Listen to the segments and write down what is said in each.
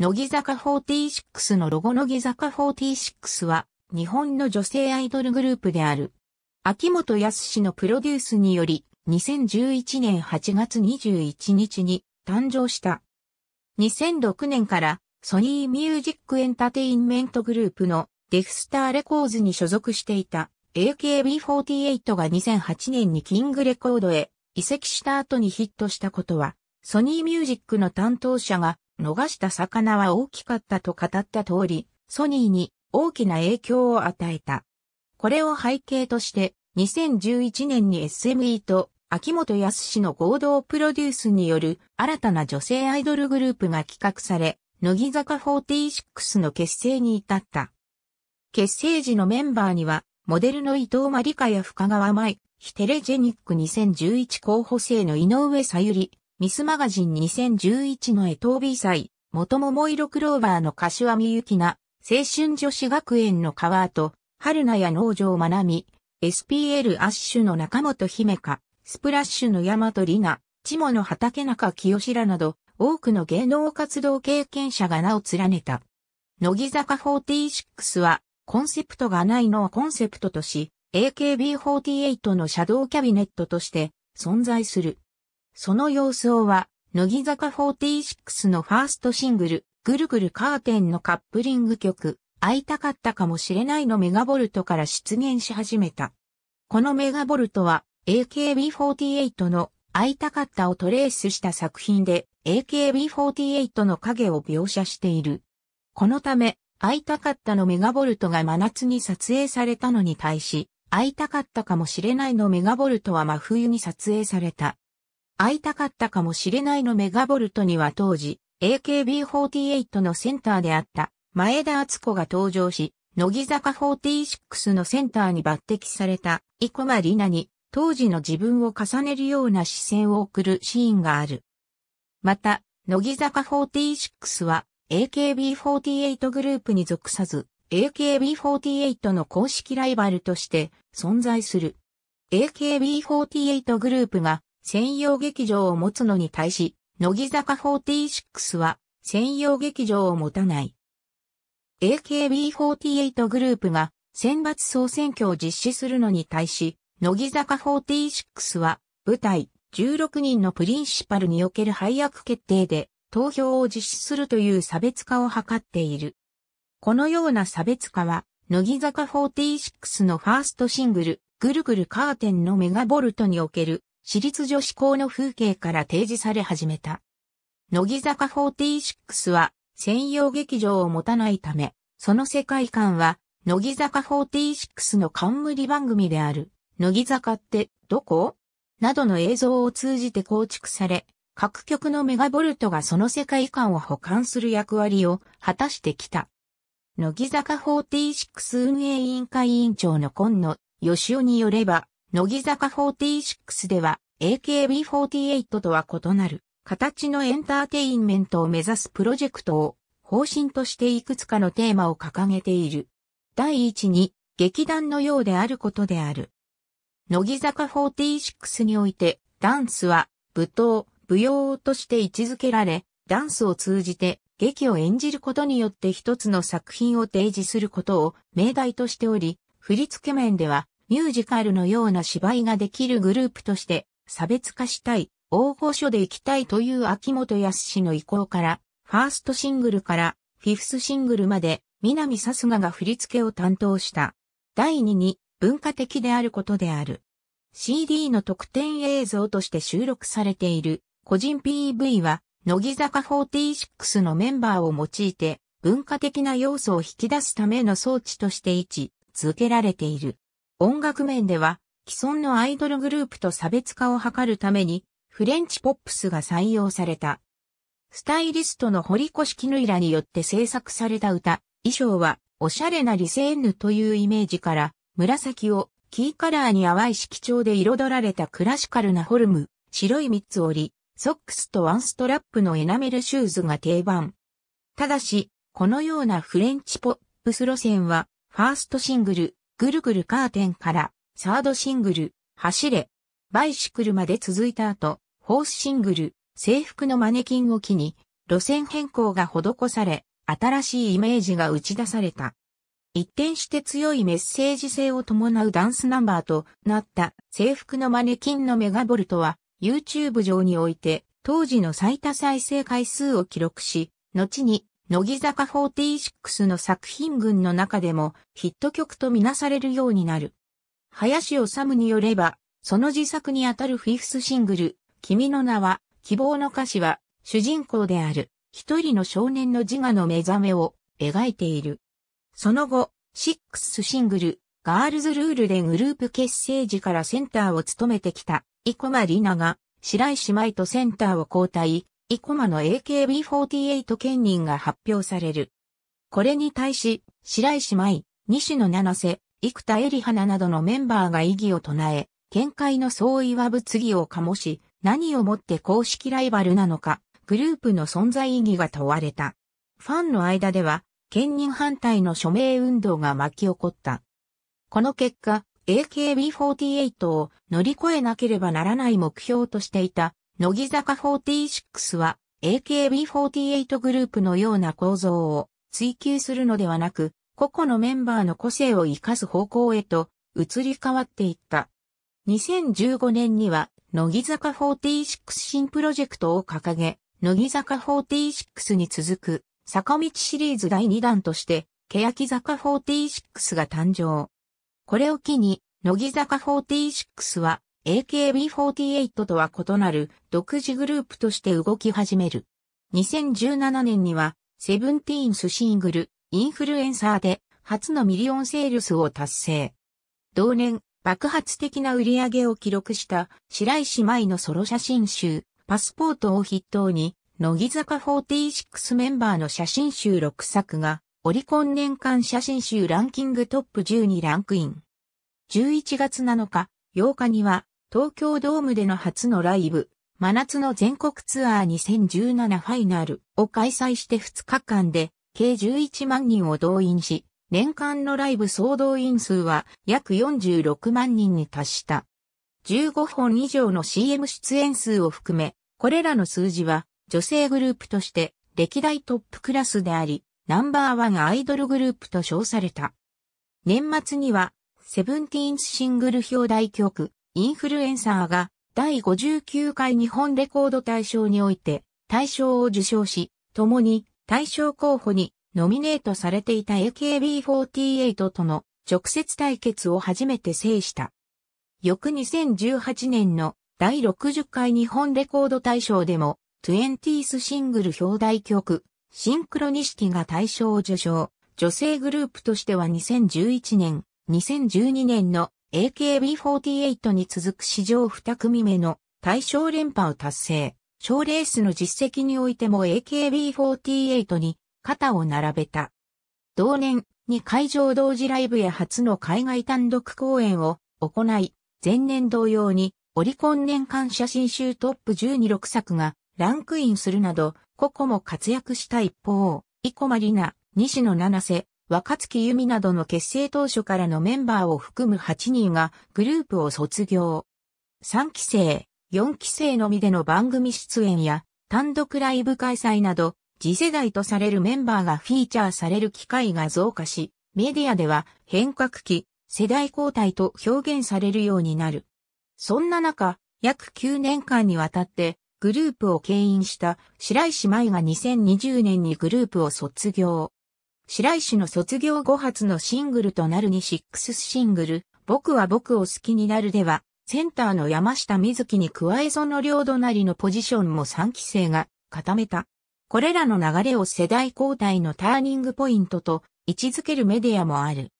乃木坂46のロゴ乃木坂46は、日本の女性アイドルグループである。秋元康のプロデュースにより、2011年8月21日に誕生した。2006年からソニーミュージックエンターテインメントグループのデフスターレコーズに所属していた AKB48 が2008年にキングレコードへ移籍した後にヒットしたことは、ソニーミュージックの担当者が逃した魚は大きかったと語った通り、ソニーに大きな影響を与えた。これを背景として、2011年に SME と秋元康の合同プロデュースによる新たな女性アイドルグループが企画され、乃木坂46の結成に至った。結成時のメンバーには、モデルの伊藤真理香や深川舞、ヒテレジェニック2011候補生の井上さゆり、ミスマガジン2011の江藤美祭、元桃色クローバーの柏美ゆきな、青春女子学園の川と、春菜や農場学なみ、SPL アッシュの中本姫か、スプラッシュの大和里奈、チモの畑中清らなど、多くの芸能活動経験者が名を連ねた。乃木坂46は、コンセプトがないのをコンセプトとし、AKB48 のシャドウキャビネットとして存在する。その様相は、乃木坂46のファーストシングル、ぐるぐるカーテンのカップリング曲、会いたかったかもしれないのメガボルトから出現し始めた。このメガボルトは、AKB48 の会いたかったをトレースした作品で、AKB48 の影を描写している。このため、会いたかったのメガボルトが真夏に撮影されたのに対し、会いたかったかもしれないのメガボルトは真冬に撮影された。会いたかったかもしれないのメガボルトには当時、AKB48 のセンターであった前田敦子が登場し、乃木坂46のセンターに抜擢された生駒里奈に当時の自分を重ねるような視線を送るシーンがある。また、乃木坂46は AKB48 グループに属さず、AKB48 の公式ライバルとして存在する。AKB48 グループが専用劇場を持つのに対し、乃木坂46は専用劇場を持たない。AKB48 グループが選抜総選挙を実施するのに対し、乃木坂46は舞台16人のプリンシパルにおける配役決定で投票を実施するという差別化を図っている。このような差別化は、乃木坂46のファーストシングル、ぐるぐるカーテンのメガボルトにおける私立女子校の風景から提示され始めた。乃木坂46は専用劇場を持たないため、その世界観は乃木坂46の冠番組である、乃木坂ってどこなどの映像を通じて構築され、各局のメガボルトがその世界観を保管する役割を果たしてきた。乃木坂46運営委員会委員長の今野義雄によれば、乃木坂46では AKB48 とは異なる形のエンターテインメントを目指すプロジェクトを方針としていくつかのテーマを掲げている。第一に劇団のようであることである。乃木坂46においてダンスは舞踏、舞踊として位置づけられ、ダンスを通じて劇を演じることによって一つの作品を提示することを命題としており、振付面ではミュージカルのような芝居ができるグループとして差別化したい、大御所で行きたいという秋元康氏の意向から、ファーストシングルからフィフスシングルまで、南さすがが振り付けを担当した。第二に、文化的であることである。CD の特典映像として収録されている、個人 PV は、乃木坂46のメンバーを用いて、文化的な要素を引き出すための装置として位置、付けられている。音楽面では、既存のアイドルグループと差別化を図るために、フレンチポップスが採用された。スタイリストの堀越絹らによって制作された歌、衣装は、おしゃれなリセーヌというイメージから、紫をキーカラーに淡い色調で彩られたクラシカルなフォルム、白い三つ折り、ソックスとワンストラップのエナメルシューズが定番。ただし、このようなフレンチポップス路線は、ファーストシングル、ぐるぐるカーテンから、サードシングル、走れ、バイシクルまで続いた後、ホースシングル、制服のマネキンを機に、路線変更が施され、新しいイメージが打ち出された。一転して強いメッセージ性を伴うダンスナンバーとなった制服のマネキンのメガボルトは YouTube 上において当時の最多再生回数を記録し、後に乃木坂46の作品群の中でもヒット曲とみなされるようになる。林修によれば、その自作にあたるフィフスシングル、君の名は、希望の歌詞は、主人公である、一人の少年の自我の目覚めを描いている。その後、シックスシングル、ガールズルールでグループ結成時からセンターを務めてきた、生駒里奈が、白石舞とセンターを交代、イコマの AKB48 兼任が発表される。これに対し、白石舞、西野七瀬、生田絵里花などのメンバーが異議を唱え、見解の相違は物議を醸し、何をもって公式ライバルなのか、グループの存在意義が問われた。ファンの間では、兼任反対の署名運動が巻き起こった。この結果、AKB48 を乗り越えなければならない目標としていた乃木坂46は AKB48 グループのような構造を追求するのではなく、個々のメンバーの個性を活かす方向へと移り変わっていった。2015年には、乃木坂46新プロジェクトを掲げ、乃木坂46に続く坂道シリーズ第2弾として、欅坂46が誕生。これを機に、乃木坂46は AKB48 とは異なる独自グループとして動き始める。2017年には、セブンティーンスシングル、インフルエンサーで、初のミリオンセールスを達成。同年、爆発的な売り上げを記録した白石舞のソロ写真集、パスポートを筆頭に、乃木坂46メンバーの写真集6作が、オリコン年間写真集ランキングトップ10にランクイン。11月7日、8日には、東京ドームでの初のライブ、真夏の全国ツアー2017ファイナルを開催して2日間で、計11万人を動員し、年間のライブ総動員数は約46万人に達した。15本以上の CM 出演数を含め、これらの数字は女性グループとして歴代トップクラスであり、ナンバーワンアイドルグループと称された。年末には、セブンティーンスシングル表題曲、インフルエンサーが第59回日本レコード大賞において大賞を受賞し、共に大賞候補にノミネートされていた AKB48 との直接対決を初めて制した。翌2018年の第60回日本レコード大賞でも、20th シングル表題曲、シンクロニシティが大賞を受賞。女性グループとしては2011年、2012年の AKB48 に続く史上2組目の大賞連覇を達成。賞レースの実績においても AKB48 に肩を並べた。同年に会場同時ライブや初の海外単独公演を行い、前年同様にオリコン年間写真集トップ126作がランクインするなど、個々も活躍した一方、生駒里奈、西野七瀬、若月由美などの結成当初からのメンバーを含む8人がグループを卒業。3期生、4期生のみでの番組出演や単独ライブ開催など、次世代とされるメンバーがフィーチャーされる機会が増加し、メディアでは変革期、世代交代と表現されるようになる。そんな中、約9年間にわたってグループを牽引した白石舞が2020年にグループを卒業。白石の卒業後発のシングルとなるにシックスシングル、僕は僕を好きになるでは、センターの山下美月に加えその両隣のポジションも3期生が固めた。これらの流れを世代交代のターニングポイントと位置づけるメディアもある。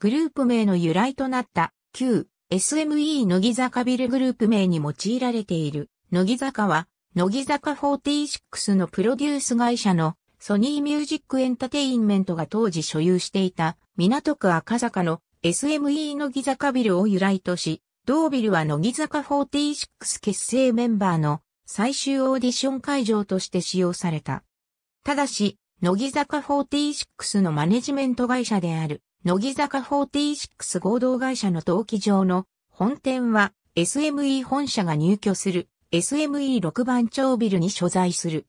グループ名の由来となった旧 SME 乃木坂ビルグループ名に用いられている乃木坂は乃木坂46のプロデュース会社のソニーミュージックエンタテインメントが当時所有していた港区赤坂の SME 乃木坂ビルを由来とし、同ビルは乃木坂46結成メンバーの最終オーディション会場として使用された。ただし、乃木坂46のマネジメント会社である、乃木坂46合同会社の登記上の本店は SME 本社が入居する SME6 番町ビルに所在する。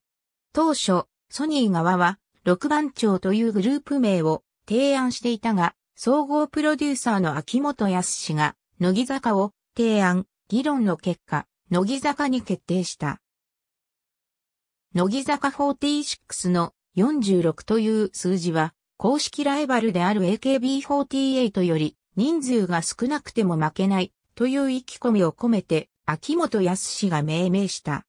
当初、ソニー側は、6番町というグループ名を提案していたが、総合プロデューサーの秋元康が、乃木坂を提案、議論の結果、乃木坂に決定した。乃木坂46の46という数字は、公式ライバルである AKB48 より人数が少なくても負けないという意気込みを込めて秋元康が命名した。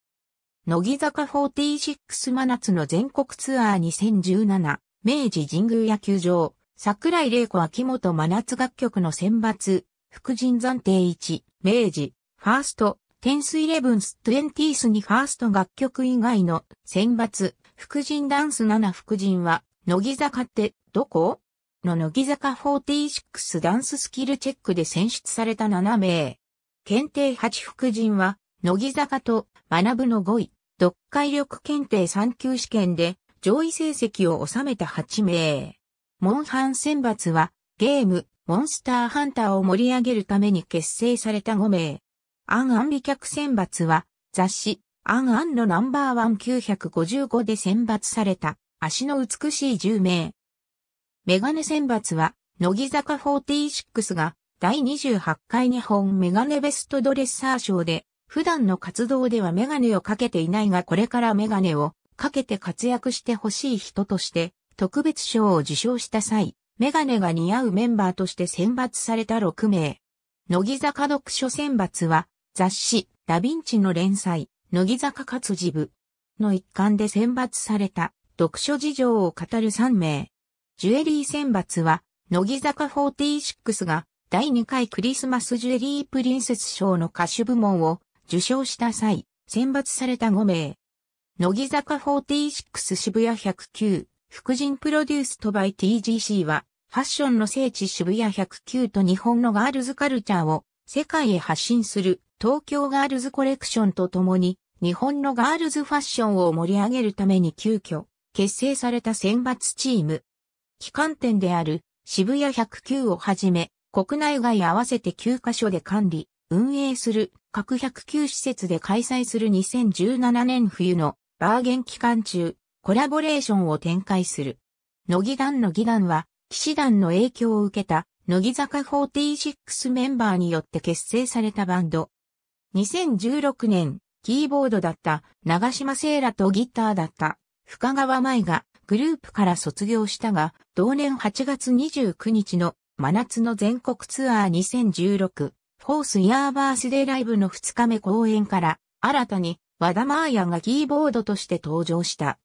乃木坂46真夏の全国ツアー2017、明治神宮野球場、桜井玲子秋元真夏楽曲の選抜、福神暫定1、明治、ファースト、テンスイレブンス・トゥエンティースにファースト楽曲以外の選抜、福神ダンス7福神は、乃木坂ってどこの乃木坂46ダンススキルチェックで選出された7名。検定8福神は、乃木坂と学ぶの5位、読解力検定3級試験で上位成績を収めた8名。モンハン選抜はゲーム、モンスターハンターを盛り上げるために結成された5名。アンアン美脚選抜は雑誌、アンアンのナンバーワン955で選抜された足の美しい10名。メガネ選抜は乃木坂46が第28回日本メガネベストドレッサー賞で普段の活動ではメガネをかけていないがこれからメガネをかけて活躍してほしい人として特別賞を受賞した際、メガネが似合うメンバーとして選抜された6名。乃木坂読書選抜は雑誌ダヴィンチの連載乃木坂活字部の一環で選抜された読書事情を語る3名。ジュエリー選抜は乃木坂46が第2回クリスマスジュエリープリンセス賞の歌手部門を受賞した際、選抜された5名。乃木坂46渋谷109、福神プロデュースとバイ TGC は、ファッションの聖地渋谷109と日本のガールズカルチャーを世界へ発信する東京ガールズコレクションとともに、日本のガールズファッションを盛り上げるために急遽結成された選抜チーム。機関店である渋谷109をはじめ、国内外合わせて9カ所で管理、運営する各109施設で開催する2017年冬のバーゲン期間中、コラボレーションを展開する。乃木団の議団は、騎士団の影響を受けた、乃木坂46メンバーによって結成されたバンド。2016年、キーボードだった長島聖羅とギターだった深川舞がグループから卒業したが、同年8月29日の真夏の全国ツアー2016フォースイヤーバースデーライブの2日目公演から、新たに和田マーヤがキーボードとして登場した。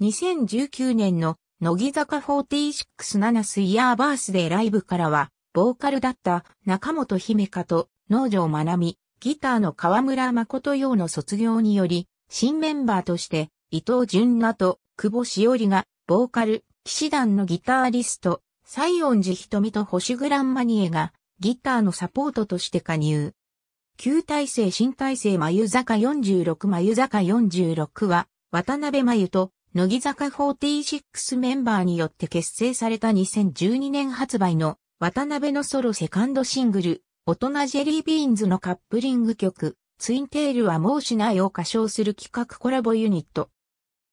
2019年の乃木坂46七スイヤーバースデーライブからは、ボーカルだった中本姫香と農場学美、ギターの河村誠洋の卒業により、新メンバーとして伊藤純奈と久保しおりが、ボーカル、騎士団のギターリスト、西園寺瞳と星グランマニエが、ギターのサポートとして加入。旧体制新体制眉坂46眉坂46は、渡辺眉と、乃木坂46メンバーによって結成された2012年発売の、渡辺のソロセカンドシングル、大人ジェリービーンズのカップリング曲、ツインテールはもうしないを歌唱する企画コラボユニット。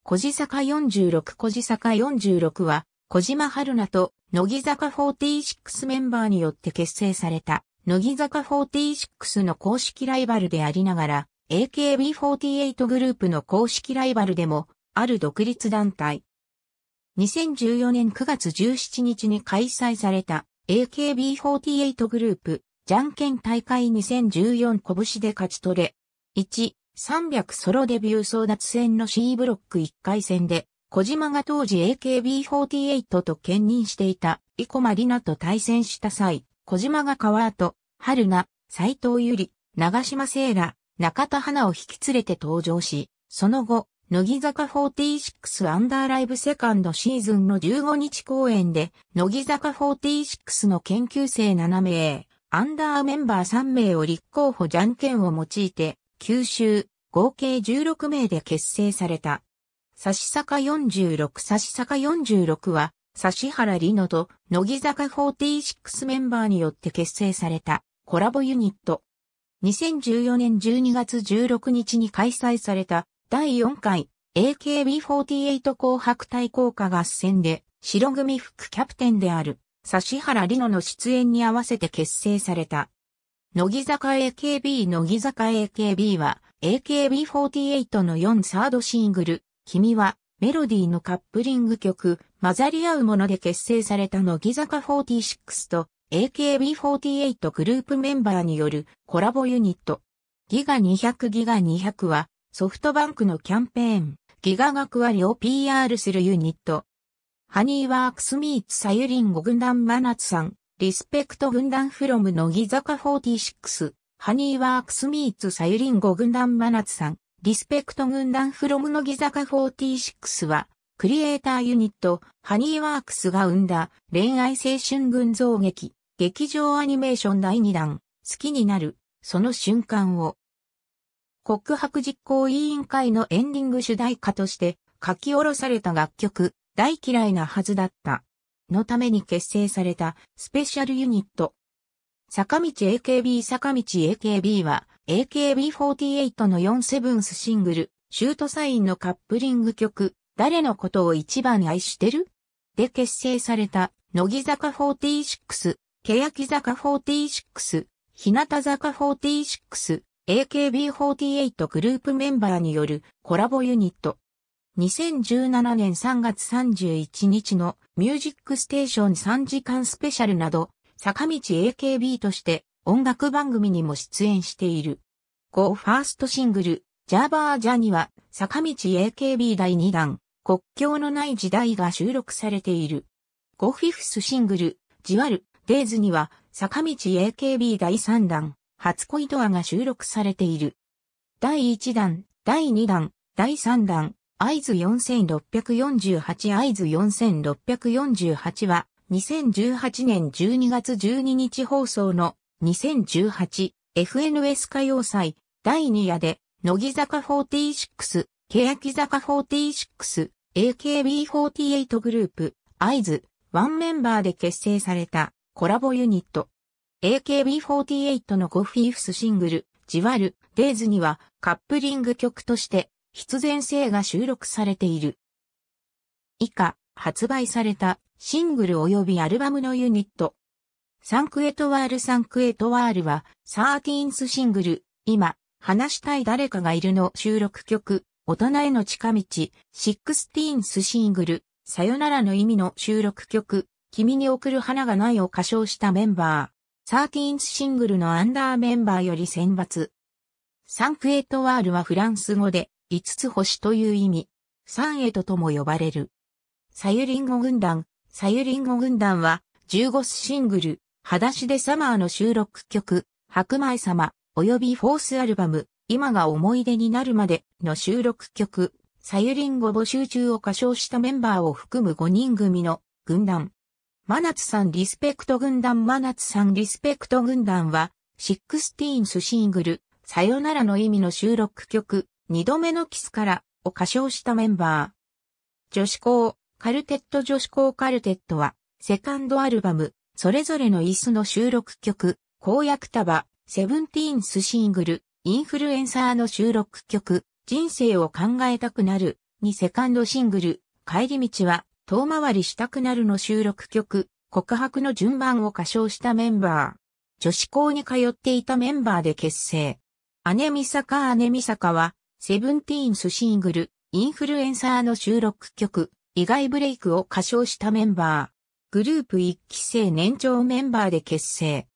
小地坂46小地坂46は、小島春菜と乃木坂46メンバーによって結成された、乃木坂46の公式ライバルでありながら、AKB48 グループの公式ライバルでも、ある独立団体。2014年9月17日に開催された AKB48 グループ、じゃんけん大会2014拳で勝ち取れ、1、300ソロデビュー争奪戦の C ブロック1回戦で、小島が当時 AKB48 と兼任していた、生駒里奈と対戦した際、小島が川と春菜、斎藤ゆり、長島聖羅、中田花を引き連れて登場し、その後、乃木坂46アンダーライブセカンドシーズンの15日公演で、乃木坂46の研究生7名、アンダーメンバー3名を立候補じゃんけんを用いて、九州、合計16名で結成された。差坂46差坂46は、指原里乃と乃木坂46メンバーによって結成されたコラボユニット。2014年12月16日に開催された第4回 AKB48 紅白対抗歌合戦で白組副キャプテンである指原里乃の出演に合わせて結成された。乃木坂 AKB 乃木坂 AKB は AKB48 の4サードシングル君はメロディーのカップリング曲、混ざり合うもので結成された乃木坂46と AKB48 グループメンバーによるコラボユニット。ギガ200ギガ200はソフトバンクのキャンペーン、ギガ学割を PR するユニット。ハニーワークスミーツサユリンゴ軍団真夏さん、リスペクト軍団フロム乃木坂46、ハニーワークスミーツサユリンゴ軍団真夏さん、リスペクト軍団フロムギザカ46は、クリエイターユニット、ハニーワークスが生んだ恋愛青春群像劇、劇場アニメーション第2弾、好きになる、その瞬間を、告白実行委員会のエンディング主題歌として書き下ろされた楽曲、大嫌いなはずだった。のために結成されたスペシャルユニット。坂道 AKB 坂道 AKB は AKB48 の4セブンスシングル、シュートサインのカップリング曲、誰のことを一番愛してるで結成された、乃木坂46、欅坂46、日向坂46、AKB48 グループメンバーによるコラボユニット。2017年3月31日のミュージックステーション3時間スペシャルなど、坂道 AKB として音楽番組にも出演している。5ファーストシングル、ジャーバージャには、坂道 AKB 第2弾、国境のない時代が収録されている。5フィフスシングル、ジワルデイズには、坂道 AKB 第3弾、初恋ドアが収録されている。第1弾、第2弾、第3弾、合図4648合図4648は2018年12月12日放送の2018 FNS 歌謡祭第2夜で、乃木坂46、欅坂46、AKB48 グループ、アイズワンメンバーで結成されたコラボユニット。AKB48 のゴフィーフスシングル、ジワルデイズにはカップリング曲として必然性が収録されている。以下、発売されたシングル及びアルバムのユニット、サンクエトワールサンクエトワールは、サーティーンスシングル、今、話したい誰かがいるの収録曲、大人への近道、シックスティーンスシングル、さよならの意味の収録曲、君に贈る花がないを歌唱したメンバー。サーティーンスシングルのアンダーメンバーより選抜。サンクエトワールはフランス語で、5つ星という意味、サンエトとも呼ばれる。サユリンゴ軍団、サユリンゴ軍団は、15スシングル、裸足でサマーの収録曲、白米様、及びフォースアルバム、今が思い出になるまでの収録曲、さゆりんご募集中を歌唱したメンバーを含む5人組の軍団。真夏さんリスペクト軍団真夏さんリスペクト軍団は、シックスティーンスシングル、さよならの意味の収録曲、二度目のキスからを歌唱したメンバー。女子校、カルテット女子校カルテットは、セカンドアルバム、それぞれの椅子の収録曲、公約束、セブンティーンスシングル、インフルエンサーの収録曲、人生を考えたくなる、にセカンドシングル、帰り道は、遠回りしたくなるの収録曲、告白の順番を歌唱したメンバー。女子校に通っていたメンバーで結成。姉美坂姉美坂は、セブンティーンスシングル、インフルエンサーの収録曲、意外ブレイクを歌唱したメンバー。グループ1期生年長メンバーで結成。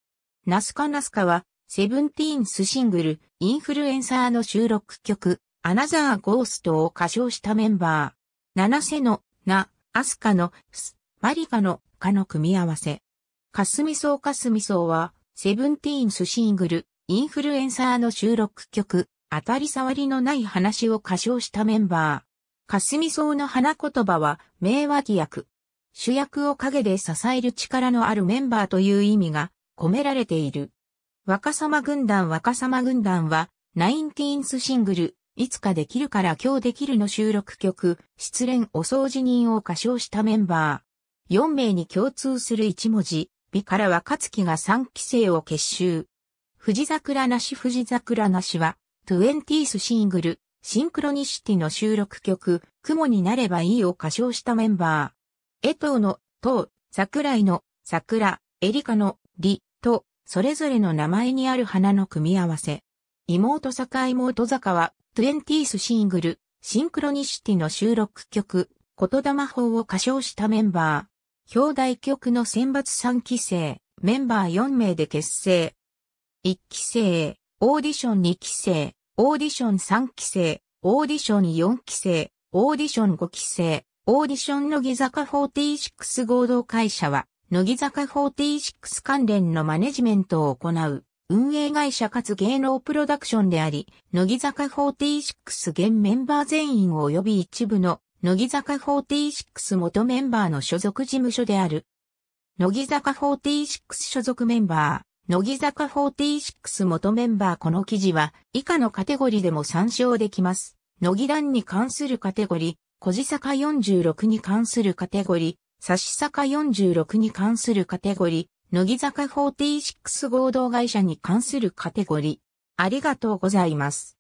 ナスカナスカは、セブンティーンスシングル、インフルエンサーの収録曲、アナザーゴーストを歌唱したメンバー。七瀬の、な、アスカの、ス、マリカの、かの組み合わせ。カスミソウカスミソウは、セブンティーンスシングル、インフルエンサーの収録曲、当たり障りのない話を歌唱したメンバー。カスミソウの花言葉は、名和役。主役を陰で支える力のあるメンバーという意味が込められている。若様軍団若様軍団は、ナインティーンスシングル、いつかできるから今日できるの収録曲、失恋お掃除人を歌唱したメンバー。4名に共通する1文字、美から若月が3期生を結集。藤桜なし藤桜なしは、トゥエンティースシングル、シンクロニシティの収録曲、雲になればいいを歌唱したメンバー。江藤の、藤、桜井の、桜、エリカの、り、と、それぞれの名前にある花の組み合わせ。妹坂妹坂は、トゥエンティースシングル、シンクロニシティの収録曲、言霊法を歌唱したメンバー。表題曲の選抜3期生、メンバー4名で結成。1期生、オーディション2期生、オーディション3期生、オーディション4期生、オーディション5期生、オーディション乃木坂46合同会社は、乃木坂46関連のマネジメントを行う、運営会社かつ芸能プロダクションであり、乃木坂46現メンバー全員及び一部の、乃木坂46元メンバーの所属事務所である。乃木坂46所属メンバー、乃木坂46元メンバーこの記事は、以下のカテゴリーでも参照できます。乃木団に関するカテゴリ、小地坂46に関するカテゴリー、差し坂46に関するカテゴリー、乃木坂46合同会社に関するカテゴリー。ありがとうございます。